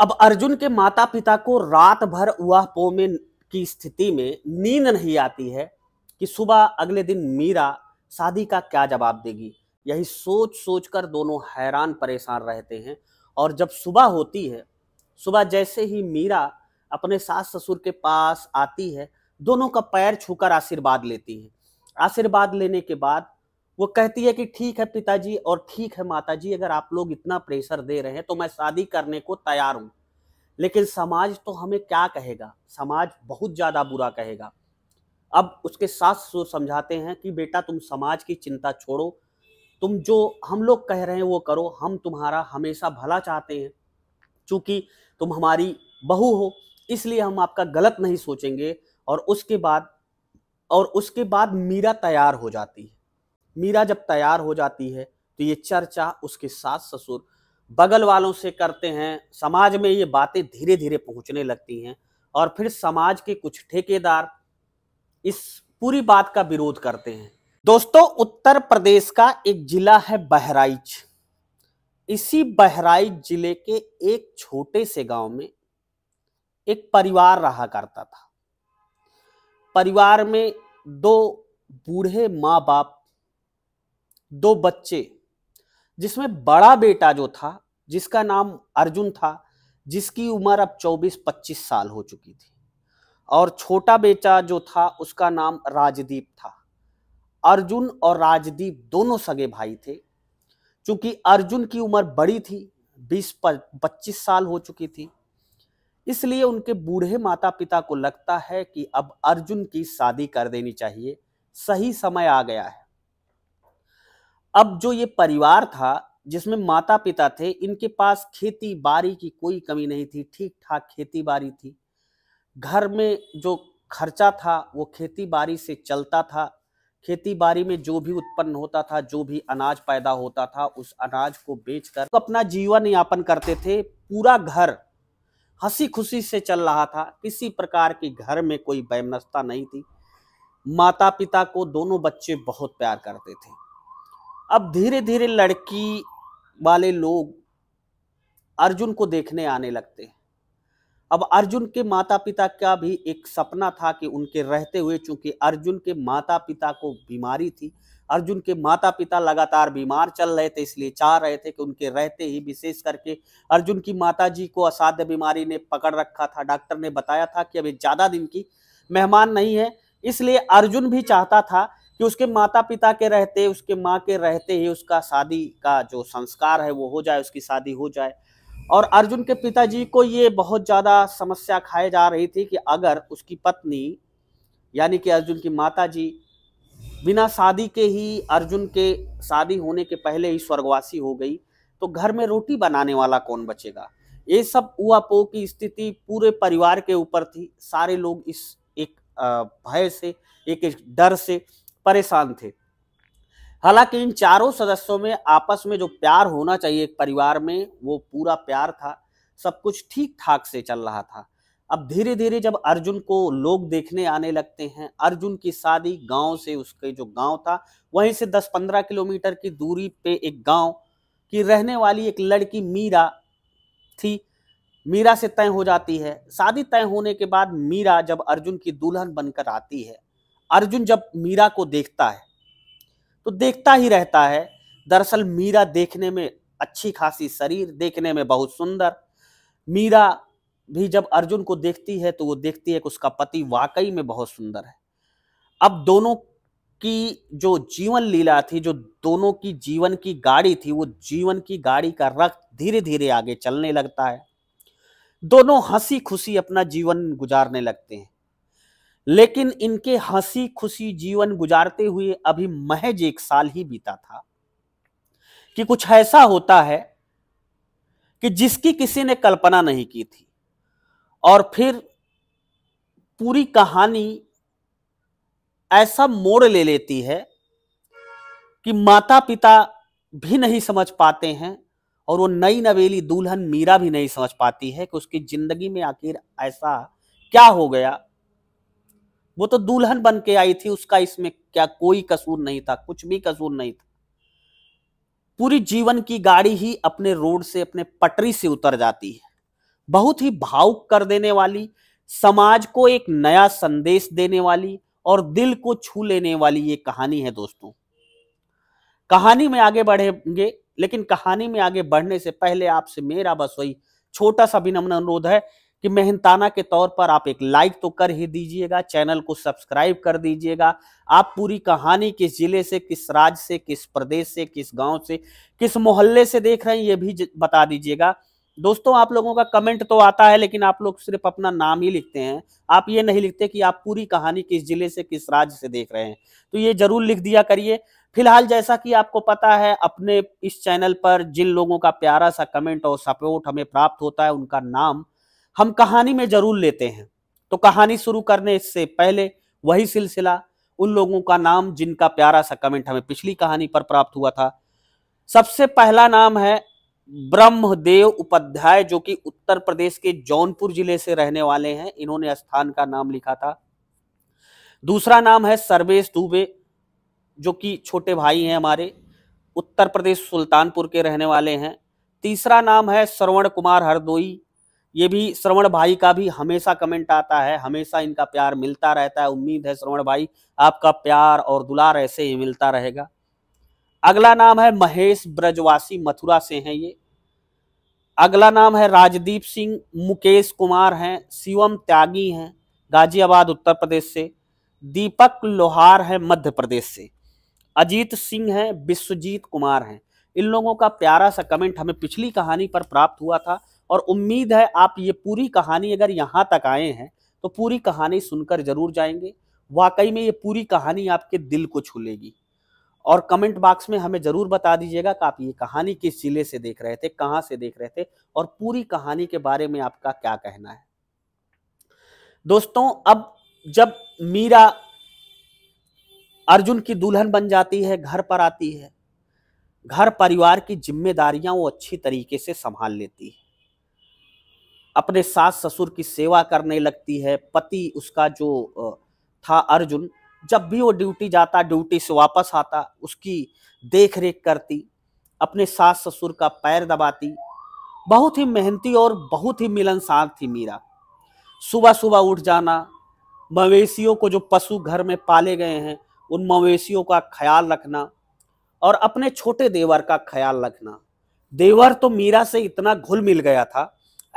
अब अर्जुन के माता पिता को रात भर पो में की स्थिति में नींद नहीं आती है कि सुबह अगले दिन मीरा शादी का क्या जवाब देगी यही सोच सोच कर दोनों हैरान परेशान रहते हैं और जब सुबह होती है सुबह जैसे ही मीरा अपने सास ससुर के पास आती है दोनों का पैर छूकर आशीर्वाद लेती है आशीर्वाद लेने के बाद वो कहती है कि ठीक है पिताजी और ठीक है माताजी अगर आप लोग इतना प्रेशर दे रहे हैं तो मैं शादी करने को तैयार हूँ लेकिन समाज तो हमें क्या कहेगा समाज बहुत ज़्यादा बुरा कहेगा अब उसके साथ सो समझाते हैं कि बेटा तुम समाज की चिंता छोड़ो तुम जो हम लोग कह रहे हैं वो करो हम तुम्हारा हमेशा भला चाहते हैं चूँकि तुम हमारी बहू हो इसलिए हम आपका गलत नहीं सोचेंगे और उसके बाद और उसके बाद मीरा तैयार हो जाती है मीरा जब तैयार हो जाती है तो ये चर्चा उसके सास ससुर बगल वालों से करते हैं समाज में ये बातें धीरे धीरे पहुंचने लगती हैं और फिर समाज के कुछ ठेकेदार इस पूरी बात का विरोध करते हैं दोस्तों उत्तर प्रदेश का एक जिला है बहराइच इसी बहराइच जिले के एक छोटे से गांव में एक परिवार रहा करता था परिवार में दो बूढ़े माँ बाप दो बच्चे जिसमें बड़ा बेटा जो था जिसका नाम अर्जुन था जिसकी उम्र अब 24-25 साल हो चुकी थी और छोटा बेटा जो था उसका नाम राजदीप था अर्जुन और राजदीप दोनों सगे भाई थे चूंकि अर्जुन की उम्र बड़ी थी 20 25 साल हो चुकी थी इसलिए उनके बूढ़े माता पिता को लगता है कि अब अर्जुन की शादी कर देनी चाहिए सही समय आ गया है अब जो ये परिवार था जिसमें माता पिता थे इनके पास खेती बाड़ी की कोई कमी नहीं थी ठीक ठाक खेती बाड़ी थी घर में जो खर्चा था वो खेती बाड़ी से चलता था खेती बाड़ी में जो भी उत्पन्न होता था जो भी अनाज पैदा होता था उस अनाज को बेचकर तो अपना जीवन यापन करते थे पूरा घर हंसी खुशी से चल रहा था किसी प्रकार के घर में कोई वैमनस्ता नहीं थी माता पिता को दोनों बच्चे बहुत प्यार करते थे अब धीरे धीरे लड़की वाले लोग अर्जुन को देखने आने लगते हैं अब अर्जुन के माता पिता का भी एक सपना था कि उनके रहते हुए चूंकि अर्जुन के माता पिता को बीमारी थी अर्जुन के माता पिता लगातार बीमार चल रहे थे इसलिए चाह रहे थे कि उनके रहते ही विशेष करके अर्जुन की माता जी को असाध्य बीमारी ने पकड़ रखा था डॉक्टर ने बताया था कि अभी ज़्यादा दिन की मेहमान नहीं है इसलिए अर्जुन भी चाहता था कि उसके माता पिता के रहते उसके माँ के रहते ही उसका शादी का जो संस्कार है वो हो जाए उसकी शादी हो जाए और अर्जुन के पिताजी को ये बहुत ज़्यादा समस्या खाए जा रही थी कि अगर उसकी पत्नी यानी कि अर्जुन की माता जी बिना शादी के ही अर्जुन के शादी होने के पहले ही स्वर्गवासी हो गई तो घर में रोटी बनाने वाला कौन बचेगा ये सब उआपो की स्थिति पूरे परिवार के ऊपर थी सारे लोग इस एक भय से एक, एक डर से परेशान थे हालांकि इन चारों सदस्यों में आपस में जो प्यार होना चाहिए एक परिवार में वो पूरा प्यार था सब कुछ ठीक ठाक से चल रहा था अब धीरे धीरे जब अर्जुन को लोग देखने आने लगते हैं अर्जुन की शादी गांव से उसके जो गांव था वहीं से 10-15 किलोमीटर की दूरी पे एक गांव की रहने वाली एक लड़की मीरा थी मीरा से तय हो जाती है शादी तय होने के बाद मीरा जब अर्जुन की दुल्हन बनकर आती है अर्जुन जब मीरा को देखता है तो देखता ही रहता है दरअसल मीरा देखने में अच्छी खासी शरीर देखने में बहुत सुंदर मीरा भी जब अर्जुन को देखती है तो वो देखती है कि उसका पति वाकई में बहुत सुंदर है अब दोनों की जो जीवन लीला थी जो दोनों की जीवन की गाड़ी थी वो जीवन की गाड़ी का रक्त धीरे धीरे आगे चलने लगता है दोनों हंसी खुशी अपना जीवन गुजारने लगते हैं लेकिन इनके हंसी खुशी जीवन गुजारते हुए अभी महज एक साल ही बीता था कि कुछ ऐसा होता है कि जिसकी किसी ने कल्पना नहीं की थी और फिर पूरी कहानी ऐसा मोड़ ले लेती है कि माता पिता भी नहीं समझ पाते हैं और वो नई नवेली दुल्हन मीरा भी नहीं समझ पाती है कि उसकी जिंदगी में आखिर ऐसा क्या हो गया वो तो दुल्हन बन के आई थी उसका इसमें क्या कोई कसूर नहीं था कुछ भी कसूर नहीं था पूरी जीवन की गाड़ी ही अपने रोड से अपने पटरी से उतर जाती है बहुत ही भावुक कर देने वाली समाज को एक नया संदेश देने वाली और दिल को छू लेने वाली ये कहानी है दोस्तों कहानी में आगे बढ़ेंगे लेकिन कहानी में आगे बढ़ने से पहले आपसे मेरा बस वही छोटा सा विनम्र अनुरोध है कि मेहनताना के तौर पर आप एक लाइक तो कर ही दीजिएगा चैनल को सब्सक्राइब कर दीजिएगा आप पूरी कहानी किस जिले से किस राज्य से किस प्रदेश से किस गांव से किस मोहल्ले से देख रहे हैं ये भी बता दीजिएगा दोस्तों आप लोगों का कमेंट तो आता है लेकिन आप लोग सिर्फ अपना नाम ही लिखते हैं आप ये नहीं लिखते कि आप पूरी कहानी किस जिले से किस राज्य से देख रहे हैं तो ये जरूर लिख दिया करिए फिलहाल जैसा कि आपको पता है अपने इस चैनल पर जिन लोगों का प्यारा सा कमेंट और सपोर्ट हमें प्राप्त होता है उनका नाम हम कहानी में जरूर लेते हैं तो कहानी शुरू करने से पहले वही सिलसिला उन लोगों का नाम जिनका प्यारा सा कमेंट हमें पिछली कहानी पर प्राप्त हुआ था सबसे पहला नाम है ब्रह्मदेव उपाध्याय जो कि उत्तर प्रदेश के जौनपुर जिले से रहने वाले हैं इन्होंने स्थान का नाम लिखा था दूसरा नाम है सर्वेश दुबे जो कि छोटे भाई हैं हमारे उत्तर प्रदेश सुल्तानपुर के रहने वाले हैं तीसरा नाम है श्रवण कुमार हरदोई ये भी श्रवण भाई का भी हमेशा कमेंट आता है हमेशा इनका प्यार मिलता रहता है उम्मीद है श्रवण भाई आपका प्यार और दुलार ऐसे ही मिलता रहेगा अगला नाम है महेश ब्रजवासी मथुरा से हैं ये अगला नाम है राजदीप सिंह मुकेश कुमार हैं शिवम त्यागी हैं गाजियाबाद उत्तर प्रदेश से दीपक लोहार है मध्य प्रदेश से अजीत सिंह हैं विश्वजीत कुमार हैं इन लोगों का प्यारा सा कमेंट हमें पिछली कहानी पर प्राप्त हुआ था और उम्मीद है आप ये पूरी कहानी अगर यहाँ तक आए हैं तो पूरी कहानी सुनकर जरूर जाएंगे वाकई में ये पूरी कहानी आपके दिल को छू लेगी और कमेंट बॉक्स में हमें ज़रूर बता दीजिएगा कि आप ये कहानी किस जिले से देख रहे थे कहाँ से देख रहे थे और पूरी कहानी के बारे में आपका क्या कहना है दोस्तों अब जब मीरा अर्जुन की दुल्हन बन जाती है घर पर आती है घर परिवार की जिम्मेदारियां वो अच्छी तरीके से संभाल लेती है अपने सास ससुर की सेवा करने लगती है पति उसका जो था अर्जुन जब भी वो ड्यूटी जाता ड्यूटी से वापस आता उसकी देख रेख करती अपने सास ससुर का पैर दबाती बहुत ही मेहनती और बहुत ही मिलनसार थी मीरा सुबह सुबह उठ जाना मवेशियों को जो पशु घर में पाले गए हैं उन मवेशियों का ख्याल रखना और अपने छोटे देवर का ख्याल रखना देवर तो मीरा से इतना घुल मिल गया था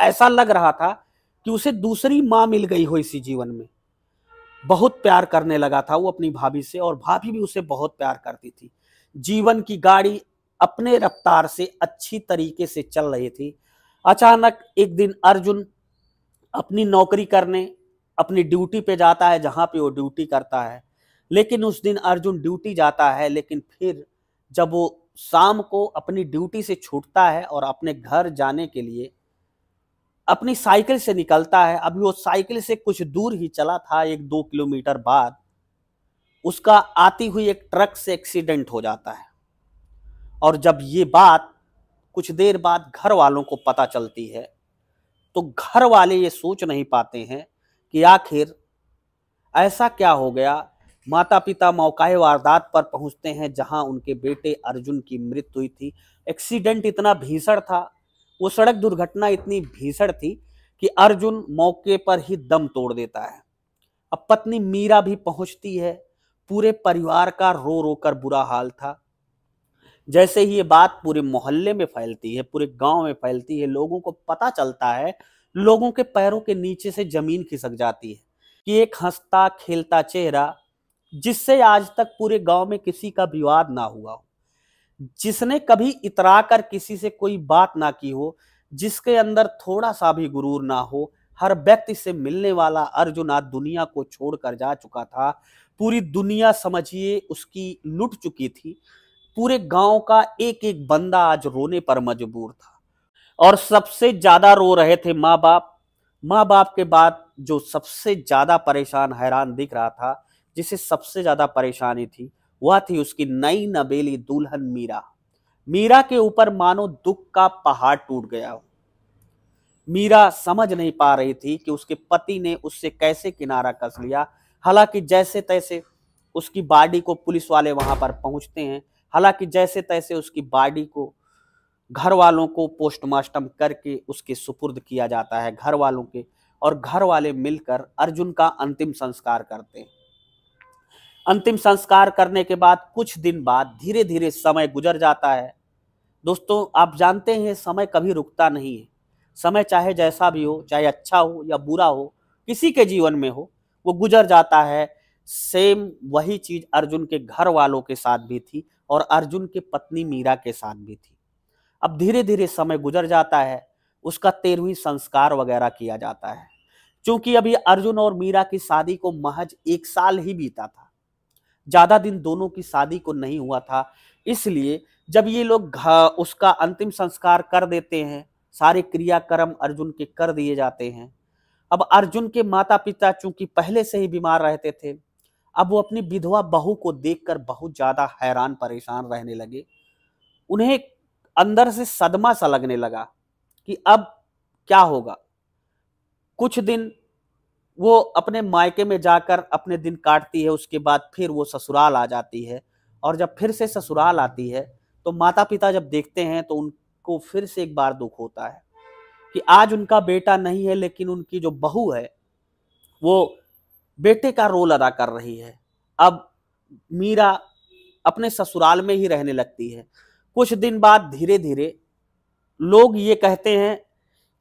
ऐसा लग रहा था कि उसे दूसरी माँ मिल गई हो इसी जीवन में बहुत प्यार करने लगा था वो अपनी भाभी से और भाभी भी उसे बहुत प्यार करती थी जीवन की गाड़ी अपने रफ्तार से अच्छी तरीके से चल रही थी अचानक एक दिन अर्जुन अपनी नौकरी करने अपनी ड्यूटी पे जाता है जहाँ पे वो ड्यूटी करता है लेकिन उस दिन अर्जुन ड्यूटी जाता है लेकिन फिर जब वो शाम को अपनी ड्यूटी से छूटता है और अपने घर जाने के लिए अपनी साइकिल से निकलता है अभी वो साइकिल से कुछ दूर ही चला था एक दो किलोमीटर बाद उसका आती हुई एक ट्रक से एक्सीडेंट हो जाता है और जब ये बात कुछ देर बाद घर वालों को पता चलती है तो घर वाले ये सोच नहीं पाते हैं कि आखिर ऐसा क्या हो गया माता पिता मौका वारदात पर पहुंचते हैं जहां उनके बेटे अर्जुन की मृत्यु हुई थी एक्सीडेंट इतना भीषण था वो सड़क दुर्घटना इतनी भीषण थी कि अर्जुन मौके पर ही दम तोड़ देता है अब पत्नी मीरा भी पहुंचती है पूरे परिवार का रो रो कर बुरा हाल था जैसे ही ये बात पूरे मोहल्ले में फैलती है पूरे गांव में फैलती है लोगों को पता चलता है लोगों के पैरों के नीचे से जमीन खिसक जाती है कि एक हंसता खेलता चेहरा जिससे आज तक पूरे गांव में किसी का विवाद ना हुआ हो जिसने कभी इतरा कर किसी से कोई बात ना की हो जिसके अंदर थोड़ा सा भी गुरूर ना हो हर व्यक्ति से मिलने वाला अर्जुन आज दुनिया को छोड़कर जा चुका था पूरी दुनिया समझिए उसकी लुट चुकी थी पूरे गांव का एक एक बंदा आज रोने पर मजबूर था और सबसे ज्यादा रो रहे थे माँ बाप माँ बाप के बाद जो सबसे ज्यादा परेशान हैरान दिख रहा था जिसे सबसे ज्यादा परेशानी थी वह थी उसकी नई नबेली दुल्हन मीरा मीरा के ऊपर मानो दुख का पहाड़ टूट गया हो मीरा समझ नहीं पा रही थी कि उसके पति ने उससे कैसे किनारा कस लिया हालांकि जैसे तैसे उसकी बॉडी को पुलिस वाले वहां पर पहुंचते हैं हालांकि जैसे तैसे उसकी बॉडी को घर वालों को पोस्टमार्टम करके उसके सुपुर्द किया जाता है घर वालों के और घर वाले मिलकर अर्जुन का अंतिम संस्कार करते हैं अंतिम संस्कार करने के बाद कुछ दिन बाद धीरे धीरे समय गुजर जाता है दोस्तों आप जानते हैं समय कभी रुकता नहीं है समय चाहे जैसा भी हो चाहे अच्छा हो या बुरा हो किसी के जीवन में हो वो गुजर जाता है सेम वही चीज अर्जुन के घर वालों के साथ भी थी और अर्जुन के पत्नी मीरा के साथ भी थी अब धीरे धीरे समय गुजर जाता है उसका तेरहवीं संस्कार वगैरह किया जाता है क्योंकि अभी अर्जुन और मीरा की शादी को महज एक साल ही बीता था ज्यादा दिन दोनों की शादी को नहीं हुआ था इसलिए जब ये लोग उसका अंतिम संस्कार कर देते हैं सारे क्रियाक्रम अर्जुन के कर दिए जाते हैं अब अर्जुन के माता पिता चूंकि पहले से ही बीमार रहते थे अब वो अपनी विधवा बहू को देखकर बहुत ज्यादा हैरान परेशान रहने लगे उन्हें अंदर से सदमा सा लगने लगा कि अब क्या होगा कुछ दिन वो अपने मायके में जाकर अपने दिन काटती है उसके बाद फिर वो ससुराल आ जाती है और जब फिर से ससुराल आती है तो माता पिता जब देखते हैं तो उनको फिर से एक बार दुख होता है कि आज उनका बेटा नहीं है लेकिन उनकी जो बहू है वो बेटे का रोल अदा कर रही है अब मीरा अपने ससुराल में ही रहने लगती है कुछ दिन बाद धीरे धीरे लोग ये कहते हैं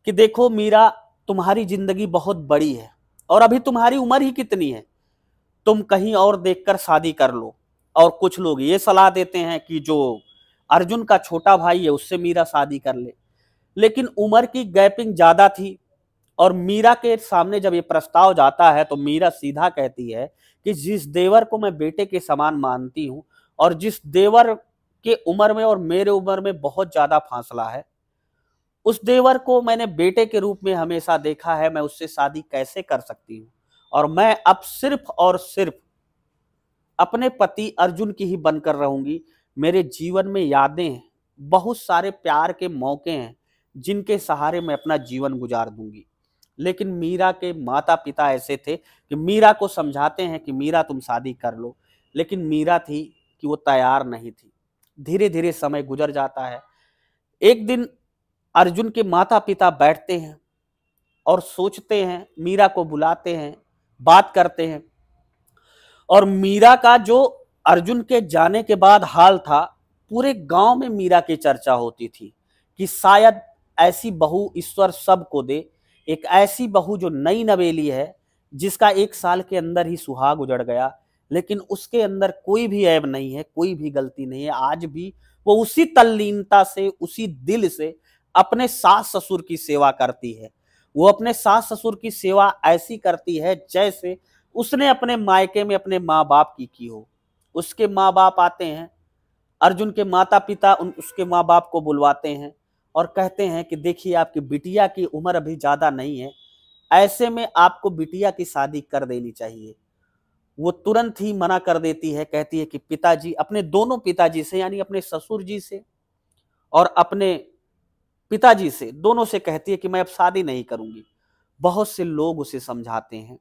कि देखो मीरा तुम्हारी जिंदगी बहुत बड़ी है और अभी तुम्हारी उम्र ही कितनी है तुम कहीं और देखकर शादी कर लो और कुछ लोग ये सलाह देते हैं कि जो अर्जुन का छोटा भाई है उससे मीरा शादी कर ले लेकिन उम्र की गैपिंग ज्यादा थी और मीरा के सामने जब ये प्रस्ताव जाता है तो मीरा सीधा कहती है कि जिस देवर को मैं बेटे के समान मानती हूँ और जिस देवर के उम्र में और मेरे उम्र में बहुत ज्यादा फासला है उस देवर को मैंने बेटे के रूप में हमेशा देखा है मैं उससे शादी कैसे कर सकती हूँ और मैं अब सिर्फ और सिर्फ अपने पति अर्जुन की ही बनकर रहूंगी मेरे जीवन में यादें हैं बहुत सारे प्यार के मौके हैं जिनके सहारे मैं अपना जीवन गुजार दूंगी लेकिन मीरा के माता पिता ऐसे थे कि मीरा को समझाते हैं कि मीरा तुम शादी कर लो लेकिन मीरा थी कि वो तैयार नहीं थी धीरे धीरे समय गुजर जाता है एक दिन अर्जुन के माता पिता बैठते हैं और सोचते हैं मीरा को बुलाते हैं बात करते हैं और मीरा का जो अर्जुन के जाने के बाद हाल था पूरे गांव में मीरा की चर्चा होती थी कि शायद ऐसी बहू ईश्वर सबको दे एक ऐसी बहू जो नई नवेली है जिसका एक साल के अंदर ही सुहाग उजड़ गया लेकिन उसके अंदर कोई भी ऐब नहीं है कोई भी गलती नहीं है आज भी वो उसी तल्लीनता से उसी दिल से अपने सास ससुर की सेवा करती है वो अपने सास ससुर की सेवा ऐसी करती है जैसे उसने अपने मायके में अपने माँ बाप की की हो उसके माँ बाप आते हैं अर्जुन के माता पिता उन उसके माँ बाप को बुलवाते हैं और कहते हैं कि देखिए आपकी बिटिया की उम्र अभी ज़्यादा नहीं है ऐसे में आपको बिटिया की शादी कर देनी चाहिए वो तुरंत ही मना कर देती है कहती है कि पिताजी अपने दोनों पिताजी से यानी अपने ससुर जी से और अपने पिताजी से दोनों से कहती है कि मैं अब शादी नहीं करूंगी बहुत से लोग उसे समझाते हैं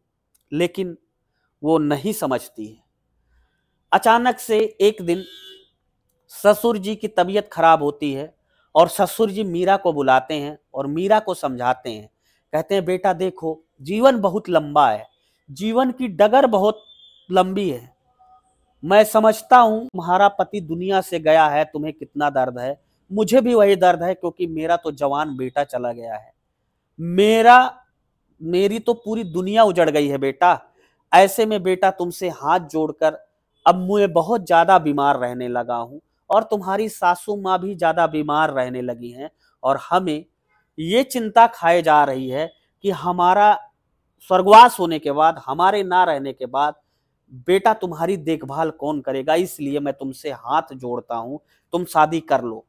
लेकिन वो नहीं समझती है अचानक से एक दिन ससुर जी की तबीयत खराब होती है और ससुर जी मीरा को बुलाते हैं और मीरा को समझाते हैं कहते हैं बेटा देखो जीवन बहुत लंबा है जीवन की डगर बहुत लंबी है मैं समझता हूँ तुम्हारा पति दुनिया से गया है तुम्हें कितना दर्द है मुझे भी वही दर्द है क्योंकि मेरा तो जवान बेटा चला गया है मेरा मेरी तो पूरी दुनिया उजड़ गई है बेटा ऐसे में बेटा तुमसे हाथ जोड़कर अब मुझे बहुत ज़्यादा बीमार रहने लगा हूँ और तुम्हारी सासू माँ भी ज़्यादा बीमार रहने लगी हैं और हमें ये चिंता खाए जा रही है कि हमारा स्वर्गवास होने के बाद हमारे ना रहने के बाद बेटा तुम्हारी देखभाल कौन करेगा इसलिए मैं तुमसे हाथ जोड़ता हूँ तुम शादी कर लो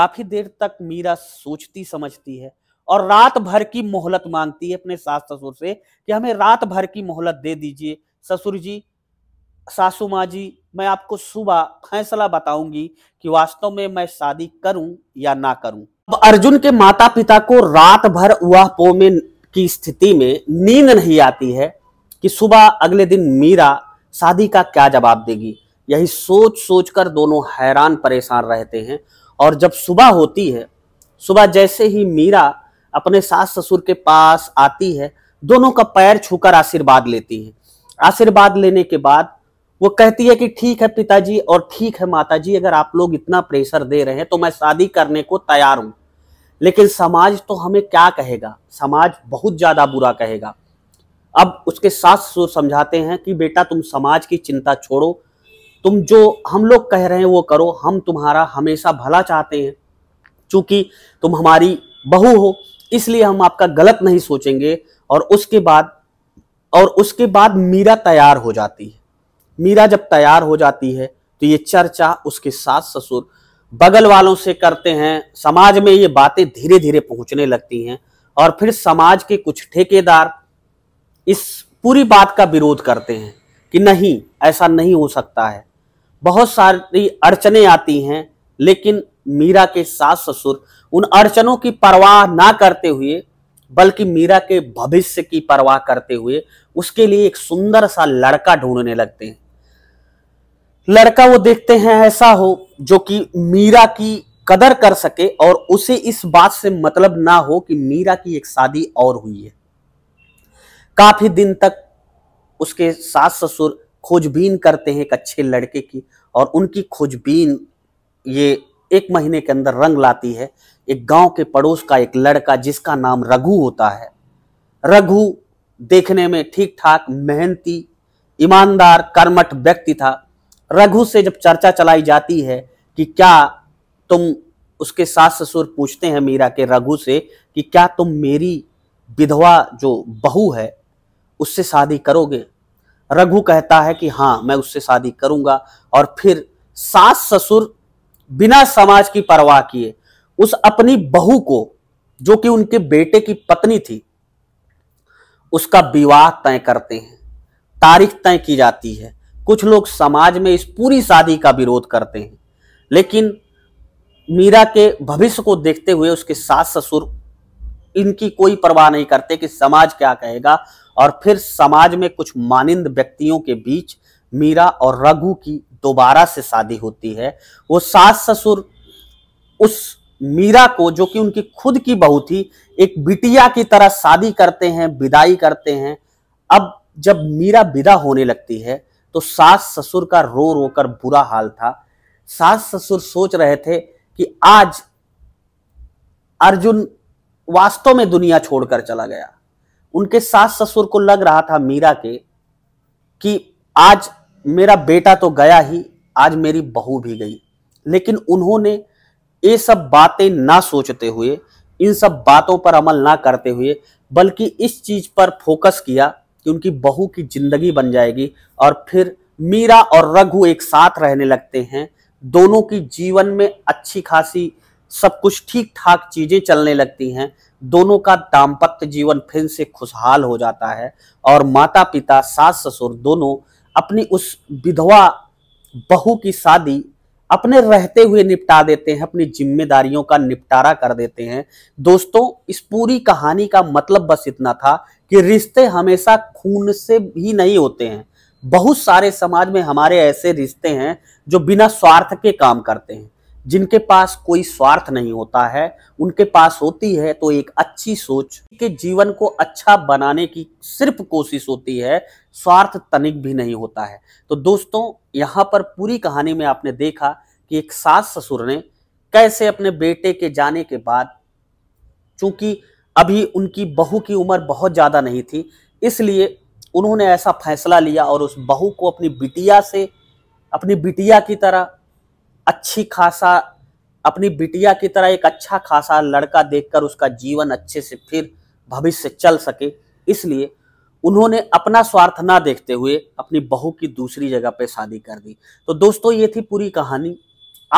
काफी देर तक मीरा सोचती समझती है और रात भर की मोहलत मांगती है अपने सास ससुर से कि हमें रात भर की मोहलत दे दीजिए ससुर जी सासू माँ जी मैं आपको सुबह फैसला बताऊंगी कि वास्तव में मैं शादी करूं या ना करूं अब अर्जुन के माता पिता को रात भर उह पो में की स्थिति में नींद नहीं आती है कि सुबह अगले दिन मीरा शादी का क्या जवाब देगी यही सोच सोच कर दोनों हैरान परेशान रहते हैं और जब सुबह होती है सुबह जैसे ही मीरा अपने सास ससुर के पास आती है दोनों का पैर छूकर आशीर्वाद लेती है आशीर्वाद लेने के बाद वो कहती है कि ठीक है पिताजी और ठीक है माताजी अगर आप लोग इतना प्रेशर दे रहे हैं तो मैं शादी करने को तैयार हूं लेकिन समाज तो हमें क्या कहेगा समाज बहुत ज़्यादा बुरा कहेगा अब उसके सास ससुर समझाते हैं कि बेटा तुम समाज की चिंता छोड़ो तुम जो हम लोग कह रहे हैं वो करो हम तुम्हारा हमेशा भला चाहते हैं चूंकि तुम हमारी बहू हो इसलिए हम आपका गलत नहीं सोचेंगे और उसके बाद और उसके बाद मीरा तैयार हो जाती है मीरा जब तैयार हो जाती है तो ये चर्चा उसके सास ससुर बगल वालों से करते हैं समाज में ये बातें धीरे धीरे पहुंचने लगती हैं और फिर समाज के कुछ ठेकेदार इस पूरी बात का विरोध करते हैं कि नहीं ऐसा नहीं हो सकता है बहुत सारी अड़चने आती हैं लेकिन मीरा के सास ससुर उन अड़चनों की परवाह ना करते हुए बल्कि मीरा के भविष्य की परवाह करते हुए उसके लिए एक सुंदर सा लड़का ढूंढने लगते हैं लड़का वो देखते हैं ऐसा हो जो कि मीरा की कदर कर सके और उसे इस बात से मतलब ना हो कि मीरा की एक शादी और हुई है काफी दिन तक उसके सास ससुर खोजबीन करते हैं एक अच्छे लड़के की और उनकी खोजबीन ये एक महीने के अंदर रंग लाती है एक गांव के पड़ोस का एक लड़का जिसका नाम रघु होता है रघु देखने में ठीक ठाक मेहनती ईमानदार कर्मठ व्यक्ति था रघु से जब चर्चा चलाई जाती है कि क्या तुम उसके सास ससुर पूछते हैं मीरा के रघु से कि क्या तुम मेरी विधवा जो बहू है उससे शादी करोगे रघु कहता है कि हाँ मैं उससे शादी करूंगा और फिर सास ससुर बिना समाज की परवाह किए उस अपनी बहू को जो कि उनके बेटे की पत्नी थी उसका विवाह तय करते हैं तारीख तय की जाती है कुछ लोग समाज में इस पूरी शादी का विरोध करते हैं लेकिन मीरा के भविष्य को देखते हुए उसके सास ससुर इनकी कोई परवाह नहीं करते कि समाज क्या कहेगा और फिर समाज में कुछ मानिंद व्यक्तियों के बीच मीरा और रघु की दोबारा से शादी होती है वो सास ससुर उस मीरा को जो कि उनकी खुद की बहू थी एक बिटिया की तरह शादी करते हैं विदाई करते हैं अब जब मीरा विदा होने लगती है तो सास ससुर का रो रो कर बुरा हाल था सास ससुर सोच रहे थे कि आज अर्जुन वास्तव में दुनिया छोड़कर चला गया उनके सास ससुर को लग रहा था मीरा के कि आज मेरा बेटा तो गया ही आज मेरी बहू भी गई लेकिन उन्होंने ये सब बातें ना सोचते हुए इन सब बातों पर अमल ना करते हुए बल्कि इस चीज पर फोकस किया कि उनकी बहू की जिंदगी बन जाएगी और फिर मीरा और रघु एक साथ रहने लगते हैं दोनों की जीवन में अच्छी खासी सब कुछ ठीक ठाक चीजें चलने लगती हैं दोनों का दाम्पत्य जीवन फिर से खुशहाल हो जाता है और माता पिता सास ससुर दोनों अपनी उस विधवा बहू की शादी अपने रहते हुए निपटा देते हैं अपनी जिम्मेदारियों का निपटारा कर देते हैं दोस्तों इस पूरी कहानी का मतलब बस इतना था कि रिश्ते हमेशा खून से भी नहीं होते हैं बहुत सारे समाज में हमारे ऐसे रिश्ते हैं जो बिना स्वार्थ के काम करते हैं जिनके पास कोई स्वार्थ नहीं होता है उनके पास होती है तो एक अच्छी सोच के जीवन को अच्छा बनाने की सिर्फ कोशिश होती है स्वार्थ तनिक भी नहीं होता है तो दोस्तों यहाँ पर पूरी कहानी में आपने देखा कि एक सास ससुर ने कैसे अपने बेटे के जाने के बाद चूंकि अभी उनकी बहू की उम्र बहुत ज़्यादा नहीं थी इसलिए उन्होंने ऐसा फैसला लिया और उस बहू को अपनी बिटिया से अपनी बिटिया की तरह अच्छी खासा अपनी बिटिया की तरह एक अच्छा खासा लड़का देखकर उसका जीवन अच्छे से फिर भविष्य चल सके इसलिए उन्होंने अपना स्वार्थ ना देखते हुए अपनी बहू की दूसरी जगह पे शादी कर दी तो दोस्तों ये थी पूरी कहानी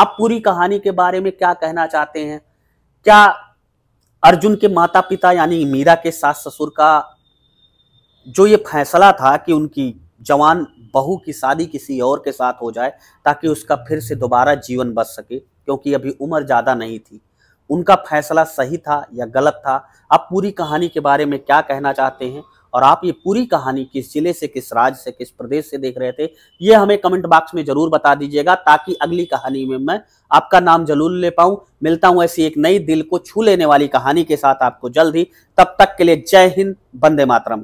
आप पूरी कहानी के बारे में क्या कहना चाहते हैं क्या अर्जुन के माता पिता यानी मीरा के सास ससुर का जो ये फैसला था कि उनकी जवान बहू की शादी किसी और के साथ हो जाए ताकि उसका फिर से दोबारा जीवन बच सके क्योंकि अभी उम्र ज़्यादा नहीं थी उनका फैसला सही था या गलत था आप पूरी कहानी के बारे में क्या कहना चाहते हैं और आप ये पूरी कहानी किस जिले से किस राज्य से किस प्रदेश से देख रहे थे ये हमें कमेंट बॉक्स में जरूर बता दीजिएगा ताकि अगली कहानी में मैं आपका नाम जरूर ले पाऊँ मिलता हूँ ऐसी एक नई दिल को छू लेने वाली कहानी के साथ आपको जल्द ही तब तक के लिए जय हिंद बंदे मातरम